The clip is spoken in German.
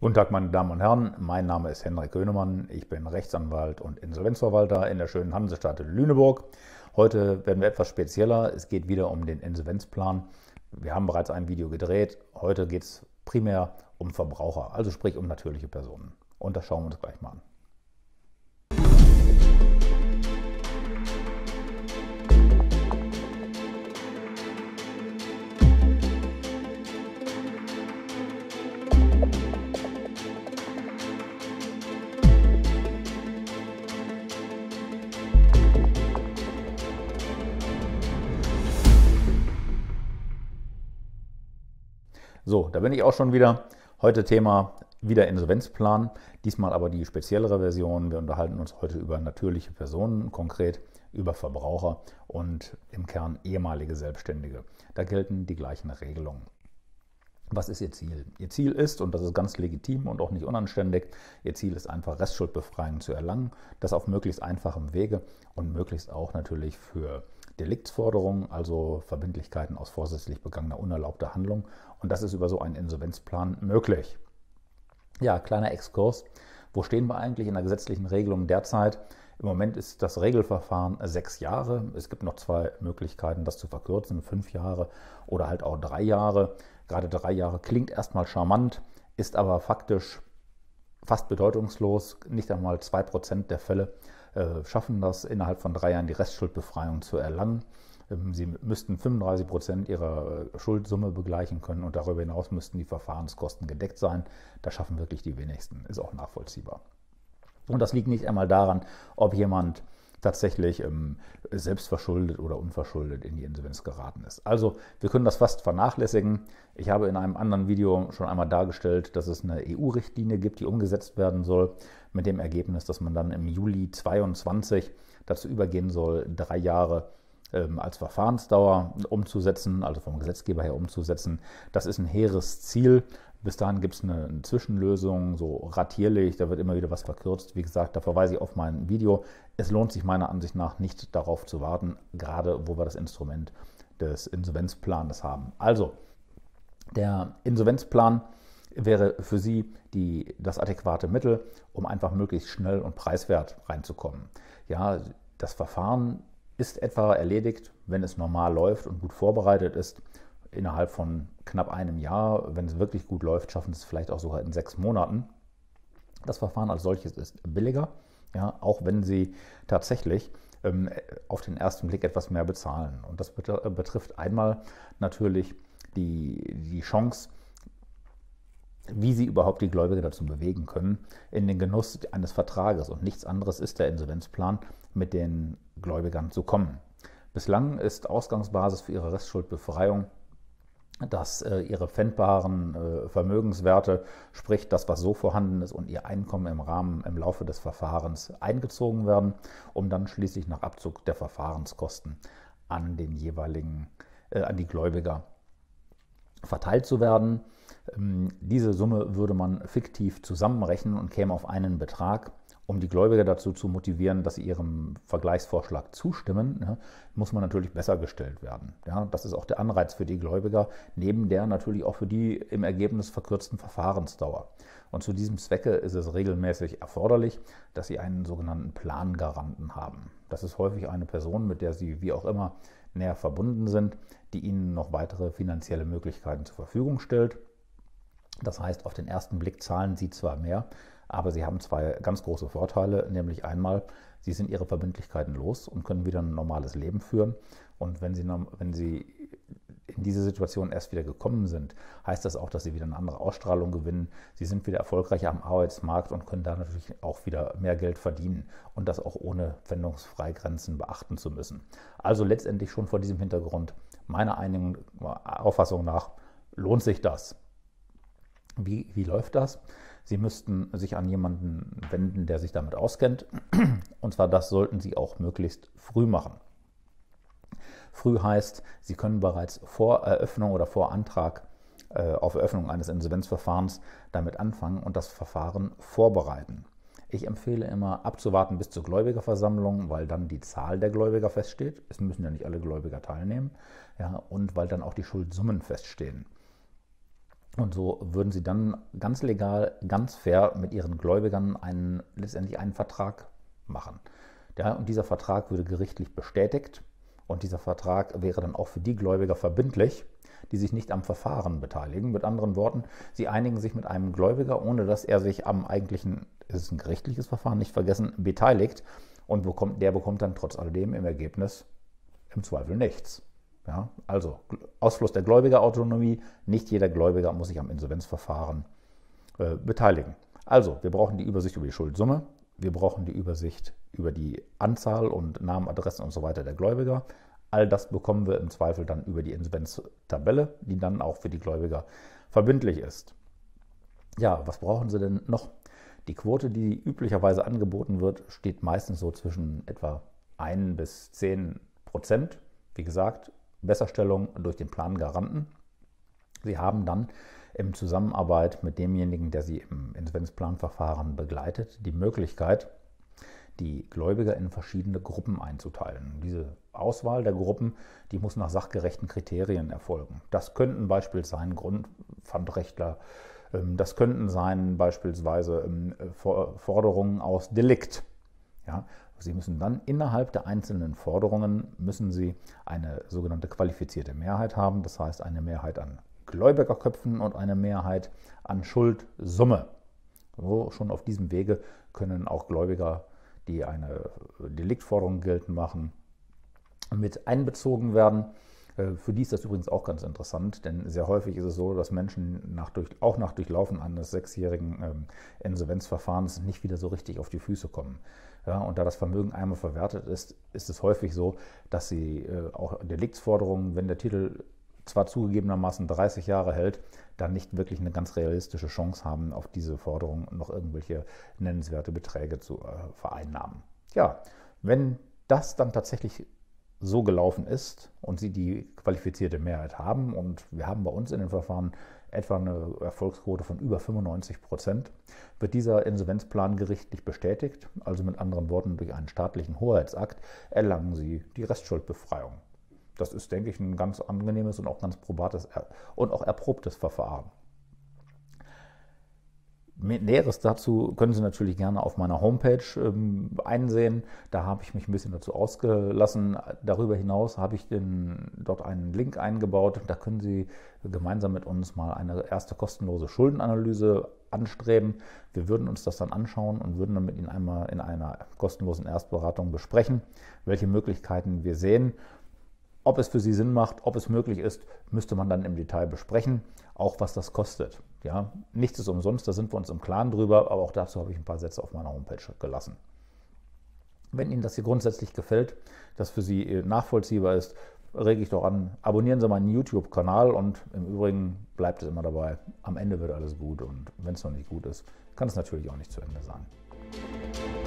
Guten Tag, meine Damen und Herren. Mein Name ist Henrik Könemann. Ich bin Rechtsanwalt und Insolvenzverwalter in der schönen Hansestadt Lüneburg. Heute werden wir etwas spezieller. Es geht wieder um den Insolvenzplan. Wir haben bereits ein Video gedreht. Heute geht es primär um Verbraucher, also sprich um natürliche Personen. Und das schauen wir uns gleich mal an. So, da bin ich auch schon wieder. Heute Thema wieder Insolvenzplan, diesmal aber die speziellere Version. Wir unterhalten uns heute über natürliche Personen, konkret über Verbraucher und im Kern ehemalige Selbstständige. Da gelten die gleichen Regelungen. Was ist Ihr Ziel? Ihr Ziel ist, und das ist ganz legitim und auch nicht unanständig, Ihr Ziel ist einfach Restschuldbefreiung zu erlangen, das auf möglichst einfachem Wege und möglichst auch natürlich für Deliktsforderungen, also Verbindlichkeiten aus vorsätzlich begangener unerlaubter Handlung. Und das ist über so einen Insolvenzplan möglich. Ja, kleiner Exkurs. Wo stehen wir eigentlich in der gesetzlichen Regelung derzeit? Im Moment ist das Regelverfahren sechs Jahre. Es gibt noch zwei Möglichkeiten, das zu verkürzen, fünf Jahre oder halt auch drei Jahre. Gerade drei Jahre klingt erstmal charmant, ist aber faktisch fast bedeutungslos. Nicht einmal 2% der Fälle äh, schaffen das, innerhalb von drei Jahren die Restschuldbefreiung zu erlangen. Ähm, sie müssten 35% Prozent ihrer äh, Schuldsumme begleichen können und darüber hinaus müssten die Verfahrenskosten gedeckt sein. Das schaffen wirklich die wenigsten, ist auch nachvollziehbar. Und das liegt nicht einmal daran, ob jemand tatsächlich ähm, selbstverschuldet oder unverschuldet in die Insolvenz geraten ist. Also wir können das fast vernachlässigen. Ich habe in einem anderen Video schon einmal dargestellt, dass es eine EU-Richtlinie gibt, die umgesetzt werden soll, mit dem Ergebnis, dass man dann im Juli 2022 dazu übergehen soll, drei Jahre ähm, als Verfahrensdauer umzusetzen, also vom Gesetzgeber her umzusetzen. Das ist ein hehres Ziel bis dahin gibt es eine, eine, Zwischenlösung, so ratierlich, da wird immer wieder was verkürzt. Wie gesagt, da verweise ich auf mein Video. Es lohnt sich meiner Ansicht nach nicht darauf zu warten, gerade wo wir das Instrument des Insolvenzplanes haben. Also, der Insolvenzplan wäre für Sie die, das adäquate Mittel, um einfach möglichst schnell und preiswert reinzukommen. Ja, das Verfahren ist etwa erledigt, wenn es normal läuft und gut vorbereitet ist innerhalb von knapp einem Jahr. Wenn es wirklich gut läuft, schaffen es vielleicht auch sogar in sechs Monaten. Das Verfahren als solches ist billiger, ja, auch wenn Sie tatsächlich ähm, auf den ersten Blick etwas mehr bezahlen. Und das äh, betrifft einmal natürlich die, die Chance, wie sie überhaupt die Gläubiger dazu bewegen können, in den Genuss eines Vertrages. Und nichts anderes ist der Insolvenzplan, mit den Gläubigern zu kommen. Bislang ist Ausgangsbasis für ihre Restschuldbefreiung dass äh, ihre pfändbaren äh, Vermögenswerte, sprich das, was so vorhanden ist und ihr Einkommen im Rahmen im Laufe des Verfahrens eingezogen werden, um dann schließlich nach Abzug der Verfahrenskosten an den jeweiligen, äh, an die Gläubiger verteilt zu werden. Ähm, diese Summe würde man fiktiv zusammenrechnen und käme auf einen Betrag, um die Gläubiger dazu zu motivieren, dass sie ihrem Vergleichsvorschlag zustimmen, ne, muss man natürlich besser gestellt werden. Ja, das ist auch der Anreiz für die Gläubiger, neben der natürlich auch für die im Ergebnis verkürzten Verfahrensdauer. Und zu diesem Zwecke ist es regelmäßig erforderlich, dass sie einen sogenannten Plangaranten haben. Das ist häufig eine Person, mit der sie wie auch immer näher verbunden sind, die ihnen noch weitere finanzielle Möglichkeiten zur Verfügung stellt das heißt, auf den ersten Blick zahlen sie zwar mehr, aber sie haben zwei ganz große Vorteile, nämlich einmal, sie sind ihre Verbindlichkeiten los und können wieder ein normales Leben führen. Und wenn sie, wenn sie in diese Situation erst wieder gekommen sind, heißt das auch, dass sie wieder eine andere Ausstrahlung gewinnen. Sie sind wieder erfolgreicher am Arbeitsmarkt und können da natürlich auch wieder mehr Geld verdienen und das auch ohne Pfändungsfreigrenzen beachten zu müssen. Also letztendlich schon vor diesem Hintergrund meiner einigen Auffassung nach lohnt sich das. Wie, wie läuft das? Sie müssten sich an jemanden wenden, der sich damit auskennt. Und zwar das sollten Sie auch möglichst früh machen. Früh heißt, Sie können bereits vor Eröffnung oder vor Antrag äh, auf Eröffnung eines Insolvenzverfahrens damit anfangen und das Verfahren vorbereiten. Ich empfehle immer abzuwarten bis zur Gläubigerversammlung, weil dann die Zahl der Gläubiger feststeht. Es müssen ja nicht alle Gläubiger teilnehmen. Ja, und weil dann auch die Schuldsummen feststehen. Und so würden sie dann ganz legal, ganz fair mit ihren Gläubigern einen, letztendlich einen Vertrag machen. Ja, und dieser Vertrag würde gerichtlich bestätigt und dieser Vertrag wäre dann auch für die Gläubiger verbindlich, die sich nicht am Verfahren beteiligen. Mit anderen Worten, sie einigen sich mit einem Gläubiger, ohne dass er sich am eigentlichen, es ist ein gerichtliches Verfahren, nicht vergessen, beteiligt und bekommt, der bekommt dann trotz alledem im Ergebnis im Zweifel nichts. Ja, also Ausfluss der Gläubigerautonomie. Nicht jeder Gläubiger muss sich am Insolvenzverfahren äh, beteiligen. Also, wir brauchen die Übersicht über die Schuldsumme. Wir brauchen die Übersicht über die Anzahl und Namen, Adressen und so weiter der Gläubiger. All das bekommen wir im Zweifel dann über die Insolvenztabelle, die dann auch für die Gläubiger verbindlich ist. Ja, was brauchen Sie denn noch? Die Quote, die üblicherweise angeboten wird, steht meistens so zwischen etwa 1 bis 10 Prozent. Wie gesagt, Besserstellung durch den Plan Garanten. Sie haben dann in Zusammenarbeit mit demjenigen, der Sie im Insolvenzplanverfahren begleitet, die Möglichkeit, die Gläubiger in verschiedene Gruppen einzuteilen. Diese Auswahl der Gruppen, die muss nach sachgerechten Kriterien erfolgen. Das könnten beispielsweise sein Grundpfandrechtler, ähm, das könnten sein beispielsweise ähm, Forderungen aus Delikt. Ja, Sie müssen dann innerhalb der einzelnen Forderungen müssen Sie eine sogenannte qualifizierte Mehrheit haben, das heißt eine Mehrheit an Gläubigerköpfen und eine Mehrheit an Schuldsumme. So, schon auf diesem Wege können auch Gläubiger, die eine Deliktforderung geltend machen, mit einbezogen werden. Äh, für die ist das übrigens auch ganz interessant, denn sehr häufig ist es so, dass Menschen nach durch, auch nach Durchlaufen eines sechsjährigen ähm, Insolvenzverfahrens nicht wieder so richtig auf die Füße kommen. Ja, und da das Vermögen einmal verwertet ist, ist es häufig so, dass sie äh, auch Deliktsforderungen, wenn der Titel zwar zugegebenermaßen 30 Jahre hält, dann nicht wirklich eine ganz realistische Chance haben, auf diese Forderung noch irgendwelche nennenswerte Beträge zu äh, vereinnahmen. Ja, wenn das dann tatsächlich so gelaufen ist und sie die qualifizierte Mehrheit haben. Und wir haben bei uns in den Verfahren etwa eine Erfolgsquote von über 95 Prozent, wird dieser Insolvenzplan gerichtlich bestätigt, also mit anderen Worten durch einen staatlichen Hoheitsakt erlangen sie die Restschuldbefreiung. Das ist, denke ich, ein ganz angenehmes und auch ganz probates und auch erprobtes Verfahren. Näheres dazu können Sie natürlich gerne auf meiner Homepage ähm, einsehen. Da habe ich mich ein bisschen dazu ausgelassen. Darüber hinaus habe ich den, dort einen Link eingebaut. Da können Sie gemeinsam mit uns mal eine erste kostenlose Schuldenanalyse anstreben. Wir würden uns das dann anschauen und würden dann mit Ihnen einmal in einer kostenlosen Erstberatung besprechen, welche Möglichkeiten wir sehen ob es für Sie Sinn macht, ob es möglich ist, müsste man dann im Detail besprechen, auch was das kostet. Ja, nichts ist umsonst, da sind wir uns im Klaren drüber, aber auch dazu habe ich ein paar Sätze auf meiner Homepage gelassen. Wenn Ihnen das hier grundsätzlich gefällt, das für Sie äh, nachvollziehbar ist, rege ich doch an, abonnieren Sie meinen YouTube-Kanal und im Übrigen bleibt es immer dabei. Am Ende wird alles gut und wenn es noch nicht gut ist, kann es natürlich auch nicht zu Ende sein.